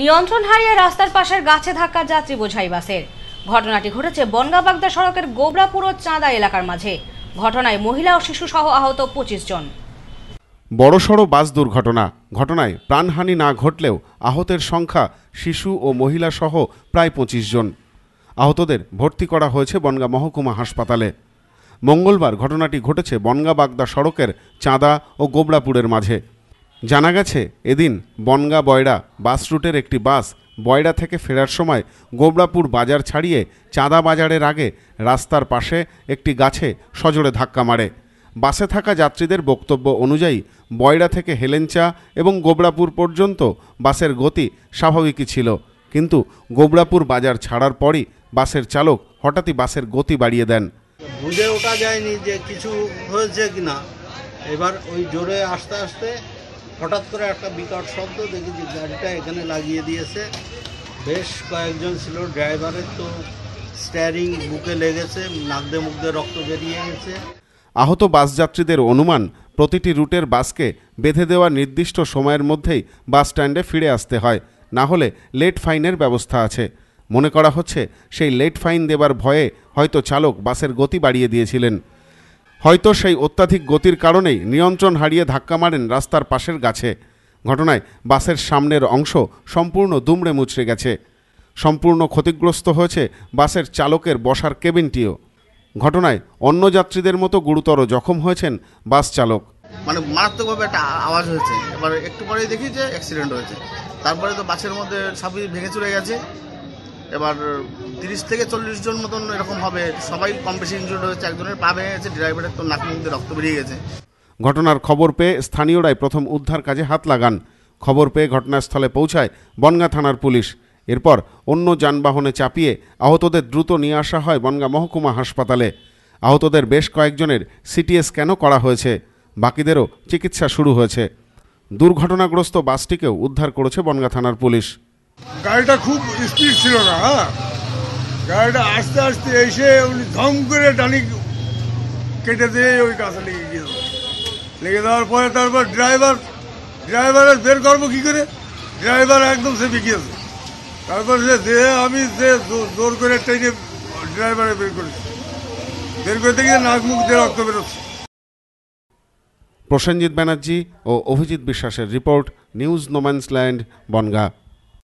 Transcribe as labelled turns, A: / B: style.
A: নিয়ন্ত্রণ হারিয়ে রাস্তার পাশের গাছে ধাক্কা যাত্রী বোঝাই বাসের ঘটনাটি ঘটেছে বনগা বাগদা সড়কের গোবরাপুর ও চাঁদা এলাকার মাঝে ঘটনায় মহিলা ও শিশু সহ আহত পঁচিশ জন
B: বড়সড় বাস দুর্ঘটনা ঘটনায় প্রাণহানি না ঘটলেও আহতের সংখ্যা শিশু ও মহিলা সহ প্রায় পঁচিশ জন আহতদের ভর্তি করা হয়েছে বনগা মহকুমা হাসপাতালে মঙ্গলবার ঘটনাটি ঘটেছে বনগা বাগদা সড়কের চাঁদা ও গোবরাপুরের মাঝে জানা গেছে এদিন বনগা বয়রা বাস রুটের একটি বাস বয়রা থেকে ফেরার সময় গোবরাপুর বাজার ছাড়িয়ে চাঁদা বাজারের আগে রাস্তার পাশে একটি গাছে সজোরে ধাক্কা মারে বাসে থাকা যাত্রীদের বক্তব্য অনুযায়ী বয়রা থেকে হেলেঞ্চা এবং গোবরাপুর পর্যন্ত বাসের গতি স্বাভাবিকই ছিল কিন্তু গোবরাপুর বাজার ছাড়ার পরই বাসের চালক হঠাৎই বাসের গতি বাড়িয়ে দেন
C: বুঝে ওঠা যায়নি যে কিছু হয়েছে কিনা এবার ওই জোরে আস্তে আস্তে হঠাৎ করে একটা বিকট শব্দ দেখি যে গাড়িটা এখানে লাগিয়ে দিয়েছে বেশ কয়েকজন ছিল ড্রাইভারের তো স্টিয়ারিং বুকে লেগেছে নাকদে মুখদে রক্ত বেরিয়ে গেছে
B: আহত বাস যাত্রীদের অনুমান প্রতিটি রুটের বাসকে বেঁধে দেওয়া নির্দিষ্ট সময়ের মধ্যেই বাস স্ট্যান্ডে ফিরে আসতে হয় না হলে লেট ফাইনের ব্যবস্থা আছে মনে করা হচ্ছে সেই লেট ফাইন দেবার ভয়ে হয়তো চালক বাসের গতি বাড়িয়ে দিয়েছিলেন হয়তো সেই অত্যাধিক গতির কারণেই নিয়ন্ত্রণ হারিয়ে ধাক্কা মারেন রাস্তার পাশের গাছে ঘটনায় বাসের সামনের অংশ সম্পূর্ণ দুমড়ে মুচড়ে গেছে সম্পূর্ণ ক্ষতিগ্রস্ত হয়েছে বাসের চালকের বসার কেবিনটিও ঘটনায় অন্য যাত্রীদের মতো গুরুতর জখম হয়েছেন বাস চালক
A: মানে মারাত্মকভাবে একটা আওয়াজ হয়েছে এবার একটু পরেই দেখি যে অ্যাক্সিডেন্ট হয়েছে তারপরে তো বাসের মধ্যে সাপি ভেঙে চলে গেছে এবার তিরিশ থেকে চল্লিশ জন মতন এরকম হবে সবাই কম বেশি ইঞ্জুরি হয়েছে একজনের পা ভেঙে গেছে ড্রাইভারের তো নাক মুখ রক্ত বেরিয়ে গেছে
B: ঘটনার খবর পেয়ে স্থানীয়রাই প্রথম উদ্ধার কাজে হাত লাগান খবর পেয়ে ঘটনাস্থলে পৌঁছায় বনগা থানার পুলিশ এরপর অন্য যানবাহনে চাপিয়ে আহতদের দ্রুত নিয়ে আসা হয় বনগা মহকুমা হাসপাতালে আহতদের বেশ কয়েকজনের সিটি স্ক্যানও করা হয়েছে বাকিদেরও চিকিৎসা শুরু হয়েছে দুর্ঘটনাগ্রস্ত বাসটিকেও উদ্ধার করেছে বনগা থানার পুলিশ
D: গাড়িটা খুব স্পিড ছিল না হ্যাঁ গাড়িটা আস্তে আস্তে এসে উনি ধম করে ডানি কেটে দিয়ে ওই গাছে লেগে গিয়ে লেগে দেওয়ার পরে তারপর ড্রাইভার ড্রাইভারের বের করবো কী করে ড্রাইভার একদম সে বিকিয়েছে তারপর সে যে আমি সে জোর করে ট্রেনে ড্রাইভারে বের করেছি বের করতে গিয়ে নাক মুখ দিয়ে রক্ত বেরোচ্ছে
B: প্রসেনজিৎ ব্যানার্জি ও অভিজিৎ বিশ্বাসের রিপোর্ট নিউজ নোম্যান্সল্যান্ড বনগা